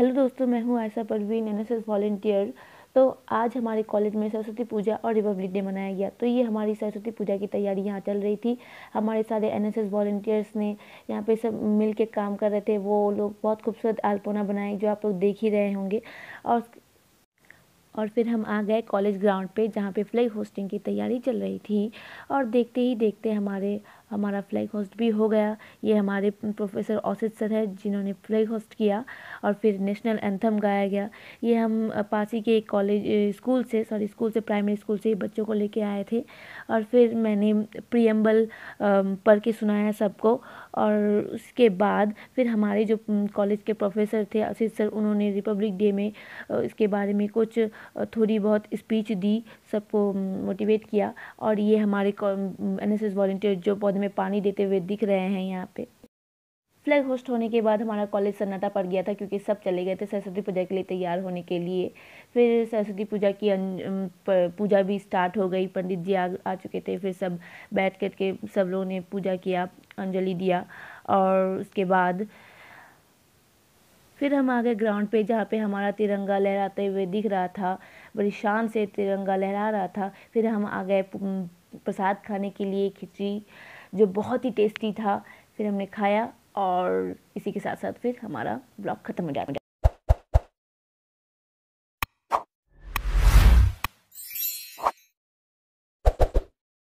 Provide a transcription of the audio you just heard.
hello दोस्तों मैं हूँ Aysha Parveen N S volunteer तो आज हमारे कॉलेज में सरस्वती पूजा और रिपब्लिक डे मनाया गया तो ये हमारी सरस्वती पूजा की तैयारी यहाँ चल रही थी हमारे सारे एन एस ने यहाँ पे सब मिल के काम कर रहे थे वो लोग बहुत खूबसूरत आलपोना बनाए जो आप लोग देख ही रहे होंगे और और फिर हम आ गए कॉलेज ग्राउंड पे जहाँ पे फ्लैग होस्टिंग की तैयारी चल रही थी और देखते ही देखते हमारे हमारा फ्लैग होस्ट भी हो गया ये हमारे प्रोफेसर औसित सर है जिन्होंने फ्लैग होस्ट किया और फिर नेशनल एंथम गाया गया ये हम पासी के एक कॉलेज स्कूल से सॉरी स्कूल से प्राइमरी स्कूल से बच्चों को लेके आए थे और फिर मैंने प्रियम्बल पढ़ के सुनाया सबको और उसके बाद फिर हमारे जो कॉलेज के प्रोफेसर थे असित सर उन्होंने रिपब्लिक डे में इसके बारे में कुछ थोड़ी बहुत स्पीच दी सबको मोटिवेट किया और ये हमारे एन एस वॉल्टियर जो पौधे में पानी देते हुए दिख रहे हैं यहाँ पे फ्लैग होस्ट होने के बाद हमारा कॉलेज सन्नाटा पड़ गया था क्योंकि सब चले गए थे सरस्वती पूजा के लिए तैयार होने के लिए फिर सरस्वती पूजा की पूजा भी स्टार्ट हो गई पंडित जी आ, आ चुके थे फिर सब बैठ कर के सब लोगों ने पूजा किया अंजलि दिया और उसके बाद फिर हम आ गए ग्राउंड पे जहाँ पे हमारा तिरंगा लहराते हुए दिख रहा था बड़ी शान से तिरंगा लहरा रहा था फिर हम आ गए प्रसाद खाने के लिए खिचड़ी जो बहुत ही टेस्टी था फिर हमने खाया और इसी के साथ साथ फिर हमारा ब्लॉग ख़त्म हो जाता